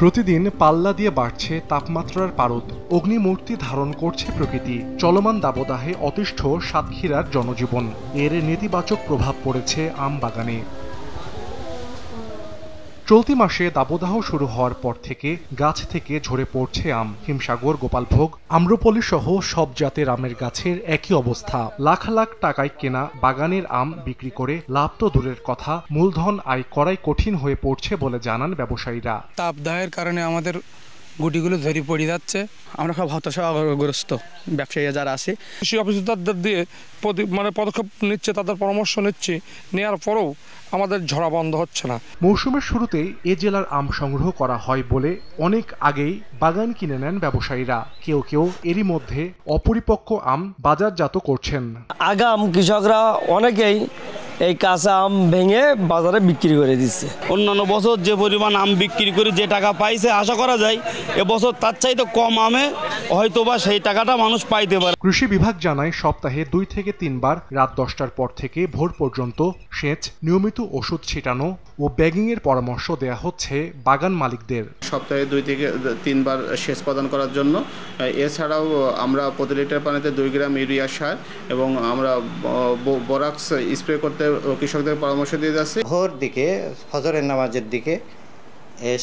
প্রতিদিন পাল্লা দিয়ে বাড়ছে তাপমাত্রার পারদ অগ্নিমূর্তি ধারণ করছে প্রকৃতি চলমান দাবদাহে অতিষ্ঠ সাতক্ষীরার জনজীবন এর নেতিবাচক প্রভাব পড়েছে আম বাগানে চলতি মাসে দাবদাহ শুরু হওয়ার পর থেকে গাছ থেকে ঝরে পড়ছে আম হিমসাগর গোপালভোগ আম্রপলি সহ সব জাতের আমের গাছের একই অবস্থা লাখ লাখ টাকায় কেনা বাগানের আম বিক্রি করে লাভ তো দূরের কথা মূলধন আয় করাই কঠিন হয়ে পড়ছে বলে জানান ব্যবসায়ীরা তাপদাহের কারণে আমাদের গুটিগুলো ধরে পড়ে যাচ্ছে আমরা সব হতাশাগ্রস্ত ব্যবসায়ী যারা আছে কৃষি অফিসারদের দিয়ে মানে পদক্ষেপ নিচ্ছে তাদের পরামর্শ নিচ্ছে নেওয়ার পরেও আমাদের ঝরা বন্ধ হচ্ছে না মৌসুমের শুরুতে এ জেলার আম সংগ্রহ করা হয় বলে অনেক আগেই বাগান কিনে নেন ব্যবসায়ীরা কেউ কেউ এরই মধ্যে অপরিপক্ক আম বাজারজাত করছেন আগাম কৃষকরা অনেকেই এই কাঁচা আম ভেঙে বাজারে বিক্রি করে দিচ্ছে অন্যান্য বছর যে পরিমাণ আম বিক্রি করে যে টাকা পাইছে আশা করা যায় এবছর তার চাইতে কম আমে হয়তোবা সেই টাকাটা মানুষ পাইতে পারে কৃষি বিভাগ জানায় সপ্তাহে দুই থেকে তিনবার রাত দশটার পর থেকে ভোর পর্যন্ত সেচ নিয়মিত ওষুধ ছিটানো ও ব্যাগিংয়ের পরামর্শ দেয়া হচ্ছে বাগান মালিকদের সপ্তাহে দুই থেকে তিনবার সেচ প্রদান করার জন্য এছাড়াও আমরা প্রতি লিটার পানিতে দুই গ্রাম ইউরিয়া সার এবং আমরা বরাক্স স্প্রে করতে কৃষকদের পরামর্শ দিয়ে যাচ্ছি ভোর দিকে ফজরের নামাজের দিকে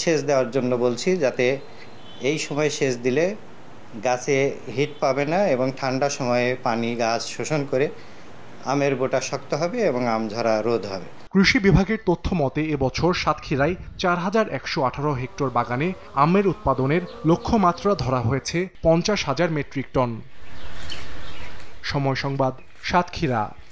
সেচ দেওয়ার জন্য বলছি যাতে এই সময় সেচ দিলে গাছে হিট পাবে না এবং ঠান্ডা সময়ে পানি গাছ শোষণ করে আমের বোটা শক্ত হবে এবং আম ঝরা রোধ হবে কৃষি বিভাগের তথ্য মতে এবছর সাতক্ষীরায় চার হাজার একশো আঠারো হেক্টর বাগানে আমের উৎপাদনের লক্ষ্যমাত্রা ধরা হয়েছে পঞ্চাশ হাজার মেট্রিক টন সময় সংবাদ সাতক্ষীরা